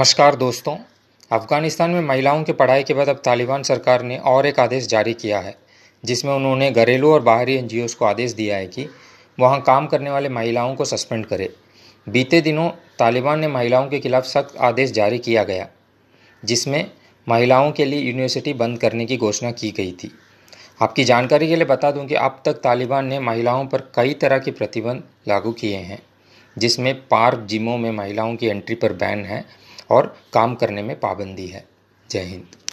नमस्कार दोस्तों अफ़गानिस्तान में महिलाओं की पढ़ाई के बाद अब तालिबान सरकार ने और एक आदेश जारी किया है जिसमें उन्होंने घरेलू और बाहरी एन को आदेश दिया है कि वहां काम करने वाले महिलाओं को सस्पेंड करे बीते दिनों तालिबान ने महिलाओं के खिलाफ सख्त आदेश जारी किया गया जिसमें महिलाओं के लिए यूनिवर्सिटी बंद करने की घोषणा की गई थी आपकी जानकारी के लिए बता दूं कि अब तक तालिबान ने महिलाओं पर कई तरह के प्रतिबंध लागू किए हैं जिसमें पार्क जिमों में महिलाओं की एंट्री पर बैन है और काम करने में पाबंदी है जय हिंद